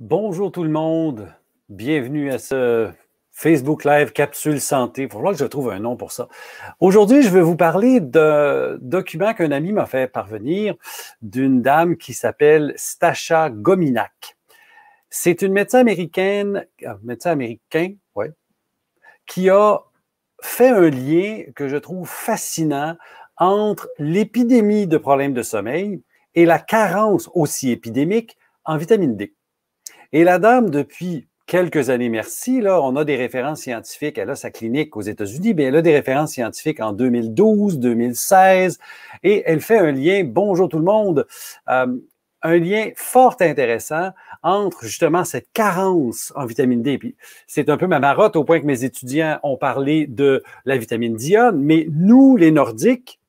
Bonjour tout le monde. Bienvenue à ce Facebook Live Capsule Santé. Faut voir que je trouve un nom pour ça. Aujourd'hui, je vais vous parler d'un document qu'un ami m'a fait parvenir d'une dame qui s'appelle Stacha Gominac. C'est une médecin américaine, ah, médecin américain, ouais, qui a fait un lien que je trouve fascinant entre l'épidémie de problèmes de sommeil et la carence aussi épidémique en vitamine D. Et la dame, depuis quelques années, merci, là, on a des références scientifiques. Elle a sa clinique aux États-Unis, mais elle a des références scientifiques en 2012, 2016, et elle fait un lien, bonjour tout le monde, euh, un lien fort intéressant entre justement cette carence en vitamine D. Puis c'est un peu ma marotte au point que mes étudiants ont parlé de la vitamine D, mais nous, les Nordiques,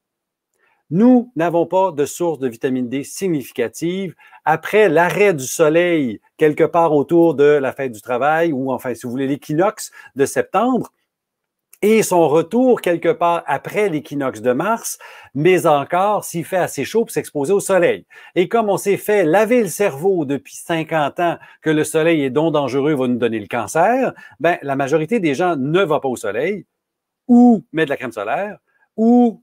nous n'avons pas de source de vitamine D significative. Après l'arrêt du soleil, quelque part autour de la fête du travail, ou enfin, si vous voulez, l'équinoxe de septembre, et son retour quelque part après l'équinoxe de mars, mais encore s'il fait assez chaud pour s'exposer au soleil. Et comme on s'est fait laver le cerveau depuis 50 ans que le soleil est donc dangereux, va nous donner le cancer, ben, la majorité des gens ne va pas au soleil ou met de la crème solaire ou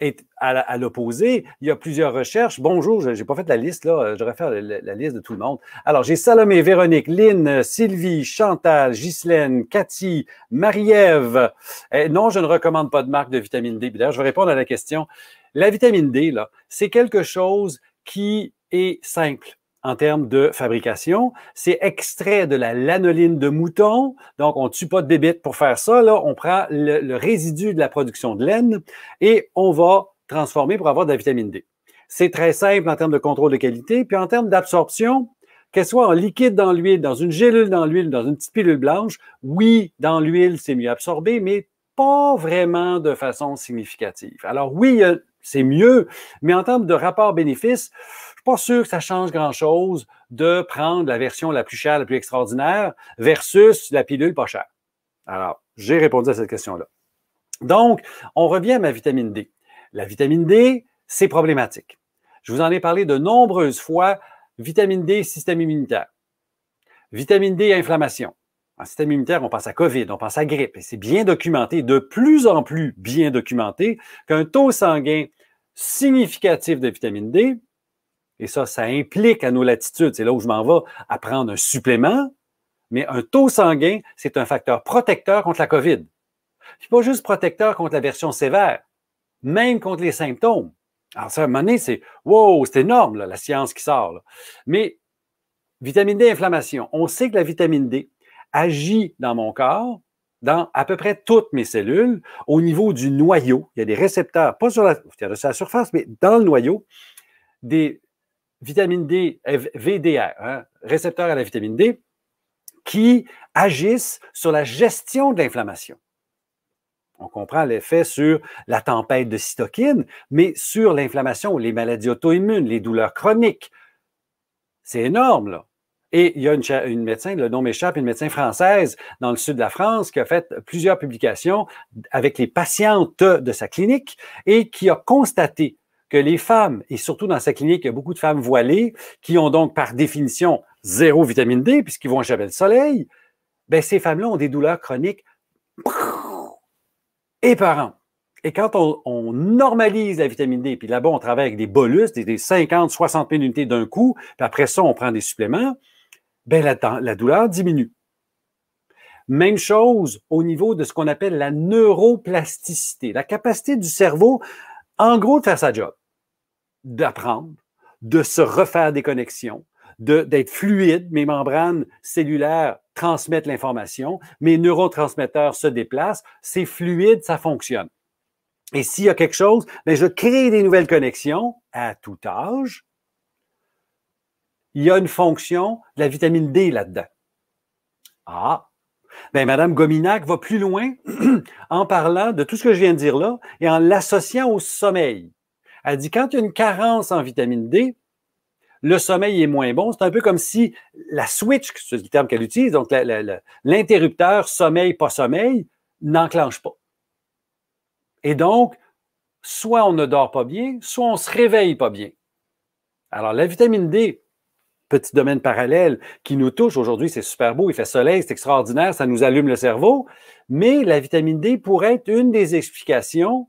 et à, l'opposé, il y a plusieurs recherches. Bonjour, je n'ai pas fait la liste, là. Euh, je faire la, liste de tout le monde. Alors, j'ai Salomé, Véronique, Lynn, Sylvie, Chantal, Ghislaine, Cathy, Marie-Ève. Eh, non, je ne recommande pas de marque de vitamine D. D'ailleurs, je vais répondre à la question. La vitamine D, là, c'est quelque chose qui est simple en termes de fabrication. C'est extrait de la lanoline de mouton. Donc, on ne tue pas de bébite pour faire ça. Là, on prend le, le résidu de la production de laine et on va transformer pour avoir de la vitamine D. C'est très simple en termes de contrôle de qualité. Puis en termes d'absorption, qu'elle soit en liquide dans l'huile, dans une gélule dans l'huile, dans une petite pilule blanche, oui, dans l'huile, c'est mieux absorbé, mais pas vraiment de façon significative. Alors oui, euh, c'est mieux, mais en termes de rapport bénéfice, pas sûr que ça change grand-chose de prendre la version la plus chère, la plus extraordinaire versus la pilule pas chère. Alors, j'ai répondu à cette question-là. Donc, on revient à ma vitamine D. La vitamine D, c'est problématique. Je vous en ai parlé de nombreuses fois. Vitamine D, système immunitaire. Vitamine D, inflammation. En système immunitaire, on pense à COVID, on pense à grippe, et c'est bien documenté, de plus en plus bien documenté, qu'un taux sanguin significatif de vitamine D et ça, ça implique à nos latitudes, c'est là où je m'en vais, à prendre un supplément, mais un taux sanguin, c'est un facteur protecteur contre la COVID. Puis pas juste protecteur contre la version sévère, même contre les symptômes. Alors ça, à un moment donné, c'est wow, c'est énorme la science qui sort. Mais vitamine D, inflammation, on sait que la vitamine D agit dans mon corps, dans à peu près toutes mes cellules, au niveau du noyau. Il y a des récepteurs, pas sur la, sur la surface, mais dans le noyau, des vitamine D, euh, VDR, récepteurs hein, récepteur à la vitamine D, qui agissent sur la gestion de l'inflammation. On comprend l'effet sur la tempête de cytokines, mais sur l'inflammation, les maladies auto-immunes, les douleurs chroniques. C'est énorme, là. Et il y a une, une médecin, le nom m'échappe, une médecin française dans le sud de la France qui a fait plusieurs publications avec les patientes de sa clinique et qui a constaté les femmes, et surtout dans sa clinique, il y a beaucoup de femmes voilées qui ont donc par définition zéro vitamine D puisqu'ils vont jamais le soleil, ben, ces femmes-là ont des douleurs chroniques an Et quand on, normalise la vitamine D, puis là-bas, on travaille avec des bolus, des, 50, 60 000 unités d'un coup, puis après ça, on prend des suppléments, ben la douleur diminue. Même chose au niveau de ce qu'on appelle la neuroplasticité, la capacité du cerveau, en gros, de faire sa job d'apprendre, de se refaire des connexions, d'être fluide. Mes membranes cellulaires transmettent l'information, mes neurotransmetteurs se déplacent, c'est fluide, ça fonctionne. Et s'il y a quelque chose, ben, je crée des nouvelles connexions à tout âge. Il y a une fonction de la vitamine D là-dedans. Ah, ben, Madame Gominac va plus loin en parlant de tout ce que je viens de dire là et en l'associant au sommeil. Elle dit, quand il y a une carence en vitamine D, le sommeil est moins bon. C'est un peu comme si la switch, c'est le terme qu'elle utilise, donc l'interrupteur sommeil, pas sommeil, n'enclenche pas. Et donc, soit on ne dort pas bien, soit on se réveille pas bien. Alors, la vitamine D, petit domaine parallèle qui nous touche aujourd'hui, c'est super beau, il fait soleil, c'est extraordinaire, ça nous allume le cerveau, mais la vitamine D pourrait être une des explications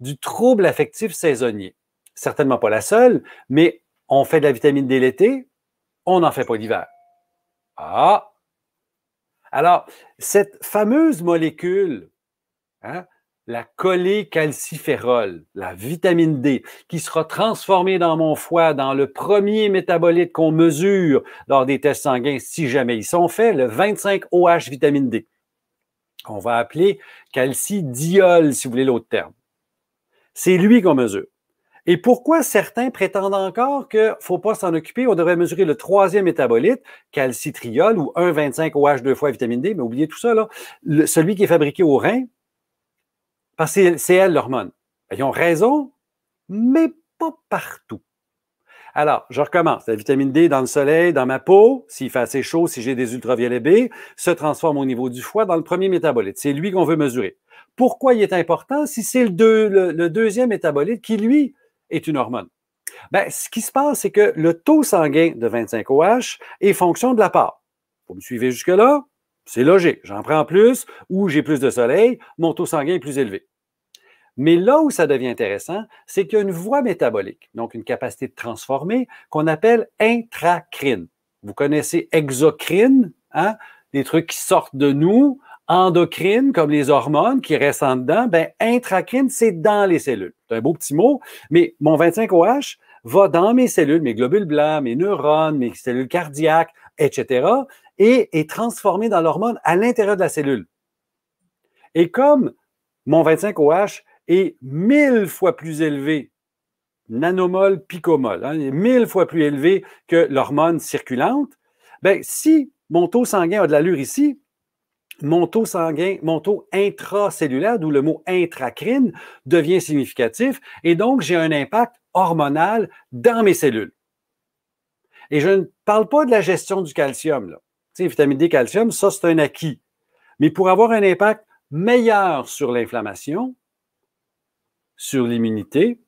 du trouble affectif saisonnier. Certainement pas la seule, mais on fait de la vitamine D l'été, on n'en fait pas l'hiver. Ah! Alors, cette fameuse molécule, hein, la calciférole, la vitamine D, qui sera transformée dans mon foie, dans le premier métabolite qu'on mesure lors des tests sanguins, si jamais ils sont faits, le 25OH vitamine D, qu'on va appeler calcidiol, si vous voulez l'autre terme. C'est lui qu'on mesure. Et pourquoi certains prétendent encore qu'il ne faut pas s'en occuper, on devrait mesurer le troisième métabolite, calcitriol ou 1,25 OH 2 fois vitamine D, mais oubliez tout ça, là. celui qui est fabriqué au rein, parce que c'est elle l'hormone. Ils ont raison, mais pas partout. Alors, je recommence. La vitamine D dans le soleil, dans ma peau, s'il fait assez chaud, si j'ai des ultraviolets B, se transforme au niveau du foie dans le premier métabolite. C'est lui qu'on veut mesurer. Pourquoi il est important si c'est le, deuxième métabolite qui, lui, est une hormone? Ben, ce qui se passe, c'est que le taux sanguin de 25OH est fonction de la part. Vous me suivez jusque-là? C'est logique. J'en prends plus ou j'ai plus de soleil, mon taux sanguin est plus élevé. Mais là où ça devient intéressant, c'est qu'il y a une voie métabolique, donc une capacité de transformer, qu'on appelle intracrine. Vous connaissez exocrine, hein? Des trucs qui sortent de nous, endocrine, comme les hormones qui restent en dedans, ben, intracrine, c'est dans les cellules. C'est un beau petit mot, mais mon 25OH va dans mes cellules, mes globules blancs, mes neurones, mes cellules cardiaques, etc., et est transformé dans l'hormone à l'intérieur de la cellule. Et comme mon 25OH est mille fois plus élevé, nanomol, picomol, hein, mille fois plus élevé que l'hormone circulante, ben, si mon taux sanguin a de l'allure ici, mon taux sanguin, mon taux intracellulaire, d'où le mot intracrine, devient significatif et donc j'ai un impact hormonal dans mes cellules. Et je ne parle pas de la gestion du calcium. Là. Tu sais, vitamine D, calcium, ça c'est un acquis. Mais pour avoir un impact meilleur sur l'inflammation, sur l'immunité,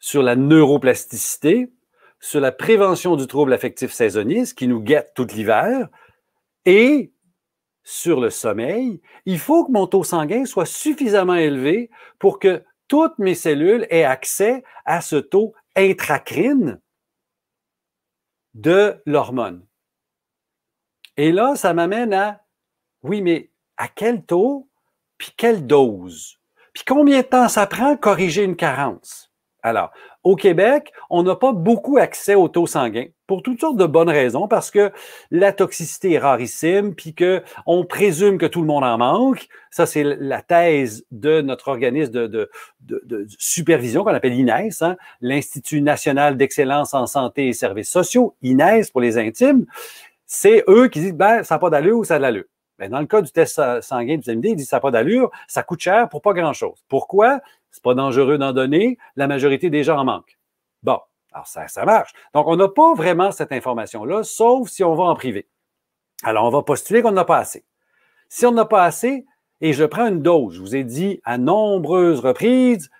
sur la neuroplasticité, sur la prévention du trouble affectif saisonnier, ce qui nous guette tout l'hiver, et sur le sommeil, il faut que mon taux sanguin soit suffisamment élevé pour que toutes mes cellules aient accès à ce taux intracrine de l'hormone. Et là, ça m'amène à, oui, mais à quel taux, puis quelle dose, puis combien de temps ça prend corriger une carence? Alors, au Québec, on n'a pas beaucoup accès au taux sanguin pour toutes sortes de bonnes raisons, parce que la toxicité est rarissime, puis qu'on présume que tout le monde en manque. Ça, c'est la thèse de notre organisme de, supervision qu'on appelle e INES, hein, l'Institut national d'excellence en santé et services sociaux, INES pour les intimes. C'est eux qui disent, ben, ça n'a pas d'allure ou ça a de l'allure. Ben, dans le cas du test sanguin du ZMD, ils disent, ça n'a pas d'allure, ça coûte cher pour pas grand-chose. Pourquoi? C'est pas dangereux d'en donner, la majorité des gens en manquent. Alors, ça, ça marche. Donc, on n'a pas vraiment cette information-là, sauf si on va en privé. Alors, on va postuler qu'on n'a pas assez. Si on n'a pas assez, et je prends une dose, je vous ai dit à nombreuses reprises,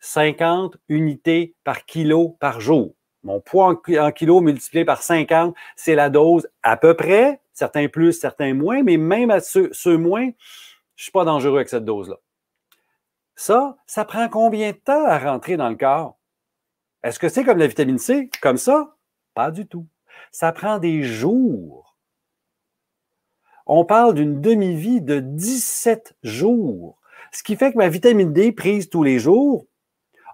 50 unités par kilo par jour. Mon poids en kilo multiplié par 50, c'est la dose à peu près, certains plus, certains moins, mais même à ce ceux moins, je ne suis pas dangereux avec cette dose-là. Ça, ça prend combien de temps à rentrer dans le corps? Est-ce que c'est comme la vitamine C, comme ça? Pas du tout. Ça prend des jours. On parle d'une demi-vie de 17 jours, ce qui fait que ma vitamine D prise tous les jours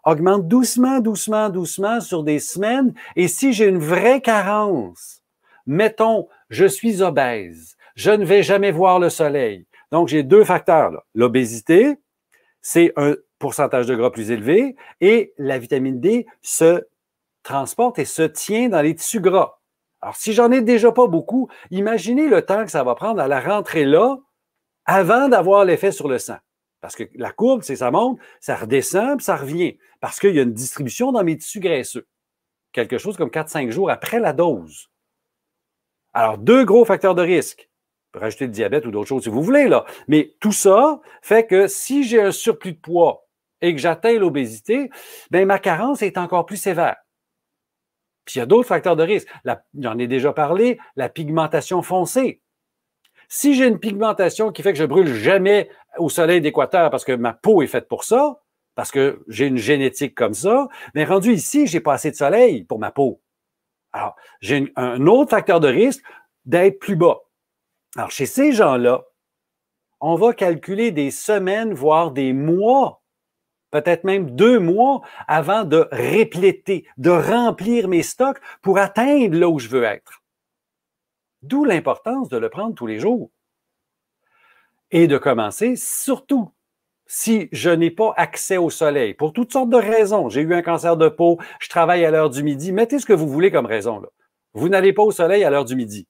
augmente doucement, doucement, doucement sur des semaines. Et si j'ai une vraie carence, mettons, je suis obèse, je ne vais jamais voir le soleil. Donc, j'ai deux facteurs. L'obésité, c'est un pourcentage de gras plus élevé et la vitamine D se transporte et se tient dans les tissus gras. Alors, si j'en ai déjà pas beaucoup, imaginez le temps que ça va prendre à la rentrée là avant d'avoir l'effet sur le sang. Parce que la courbe, c'est ça monte, ça redescend, puis ça revient. Parce qu'il y a une distribution dans mes tissus graisseux. Quelque chose comme 4-5 jours après la dose. Alors, deux gros facteurs de risque. Rajouter le diabète ou d'autres choses si vous voulez, là. Mais tout ça fait que si j'ai un surplus de poids et que j'atteins l'obésité, ben ma carence est encore plus sévère. Puis il y a d'autres facteurs de risque. J'en ai déjà parlé, la pigmentation foncée. Si j'ai une pigmentation qui fait que je brûle jamais au soleil d'Équateur parce que ma peau est faite pour ça, parce que j'ai une génétique comme ça, mais ben, rendu ici, j'ai pas assez de soleil pour ma peau. Alors, j'ai un autre facteur de risque d'être plus bas. Alors, chez ces gens-là, on va calculer des semaines, voire des mois peut-être même deux mois avant de répléter, de remplir mes stocks pour atteindre là où je veux être. D'où l'importance de le prendre tous les jours et de commencer surtout si je n'ai pas accès au soleil, pour toutes sortes de raisons. J'ai eu un cancer de peau, je travaille à l'heure du midi, mettez ce que vous voulez comme raison. Vous n'allez pas au soleil à l'heure du midi.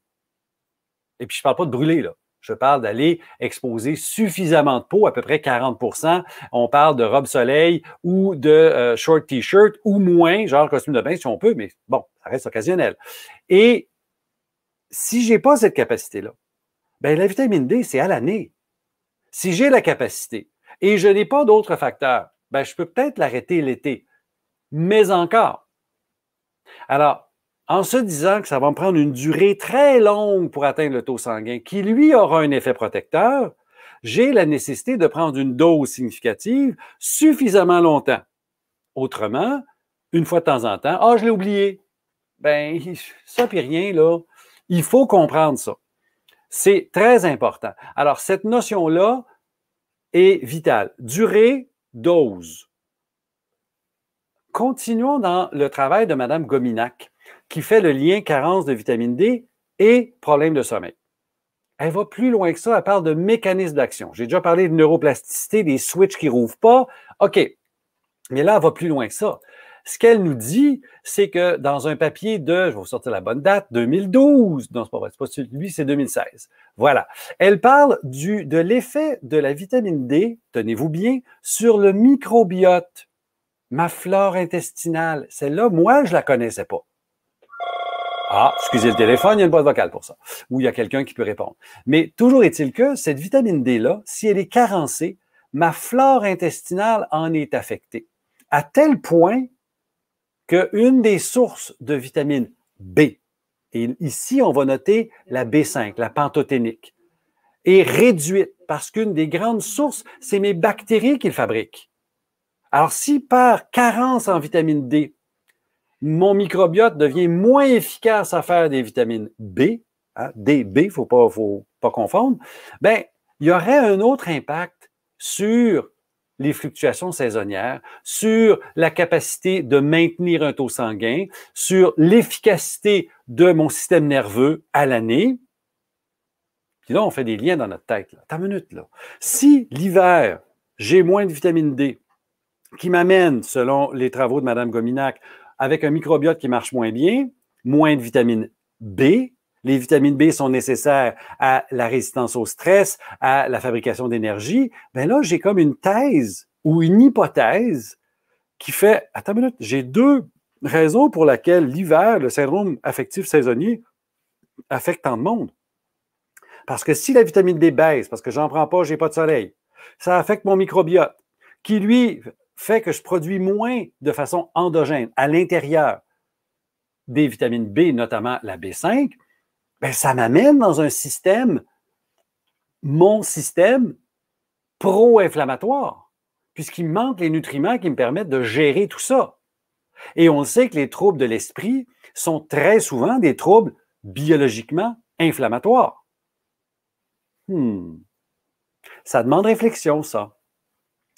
Et puis, je ne parle pas de brûler, là. Je parle d'aller exposer suffisamment de peau, à peu près 40 On parle de robe soleil ou de euh, short t-shirt ou moins, genre costume de bain si on peut, mais bon, ça reste occasionnel. Et si je n'ai pas cette capacité-là, ben, la vitamine D, c'est à l'année. Si j'ai la capacité et je n'ai pas d'autres facteurs, ben, je peux peut-être l'arrêter l'été, mais encore. Alors, en se disant que ça va me prendre une durée très longue pour atteindre le taux sanguin, qui lui aura un effet protecteur, j'ai la nécessité de prendre une dose significative suffisamment longtemps. Autrement, une fois de temps en temps, ah, je l'ai oublié. Ben, ça puis rien, là. Il faut comprendre ça. C'est très important. Alors, cette notion-là est vitale. Durée, dose. Continuons dans le travail de Mme Gominac qui fait le lien carence de vitamine D et problème de sommeil. Elle va plus loin que ça, elle parle de mécanisme d'action. J'ai déjà parlé de neuroplasticité, des switches qui ne pas. OK, mais là, elle va plus loin que ça. Ce qu'elle nous dit, c'est que dans un papier de, je vais vous sortir la bonne date, 2012, non, ce pas c'est pas celui, c'est 2016. Voilà. Elle parle du, de l'effet de la vitamine D, tenez-vous bien, sur le microbiote, ma flore intestinale. Celle-là, moi, je la connaissais pas. Ah, excusez le téléphone, il y a une boîte vocale pour ça. Ou il y a quelqu'un qui peut répondre. Mais toujours est-il que cette vitamine D-là, si elle est carencée, ma flore intestinale en est affectée. À tel point qu'une des sources de vitamine B, et ici on va noter la B5, la pantothénique, est réduite parce qu'une des grandes sources, c'est mes bactéries qui le fabriquent. Alors si par carence en vitamine D, mon microbiote devient moins efficace à faire des vitamines B, hein, D, B, il ne faut pas, confondre, ben, il y aurait un autre impact sur les fluctuations saisonnières, sur la capacité de maintenir un taux sanguin, sur l'efficacité de mon système nerveux à l'année. Puis là, on fait des liens dans notre tête. une minute, là. Si l'hiver, j'ai moins de vitamine D, qui m'amène, selon les travaux de Mme Gominac, avec un microbiote qui marche moins bien, moins de vitamine B. Les vitamines B sont nécessaires à la résistance au stress, à la fabrication d'énergie. Ben là, j'ai comme une thèse ou une hypothèse qui fait, attends une minute, j'ai deux raisons pour lesquelles l'hiver, le syndrome affectif saisonnier affecte tant de monde. Parce que si la vitamine B baisse, parce que j'en prends pas, j'ai pas de soleil, ça affecte mon microbiote, qui lui fait que je produis moins de façon endogène à l'intérieur des vitamines B, notamment la B5, ben, ça m'amène dans un système, mon système pro-inflammatoire, puisqu'il manque les nutriments qui me permettent de gérer tout ça. Et on sait que les troubles de l'esprit sont très souvent des troubles biologiquement inflammatoires. Hmm. Ça demande réflexion, ça.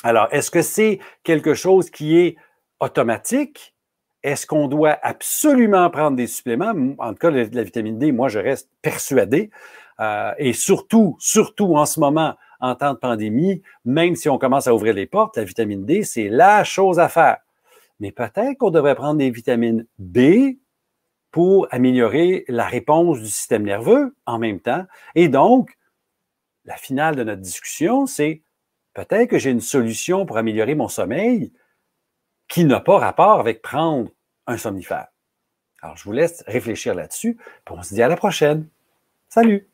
Alors, est-ce que c'est quelque chose qui est automatique? Est-ce qu'on doit absolument prendre des suppléments? En tout cas, la vitamine D, moi, je reste persuadé. Euh, et surtout, surtout en ce moment, en temps de pandémie, même si on commence à ouvrir les portes, la vitamine D, c'est la chose à faire. Mais peut-être qu'on devrait prendre des vitamines B pour améliorer la réponse du système nerveux en même temps. Et donc, la finale de notre discussion, c'est peut-être que j'ai une solution pour améliorer mon sommeil qui n'a pas rapport avec prendre un somnifère. Alors, je vous laisse réfléchir là-dessus, puis on se dit à la prochaine. Salut!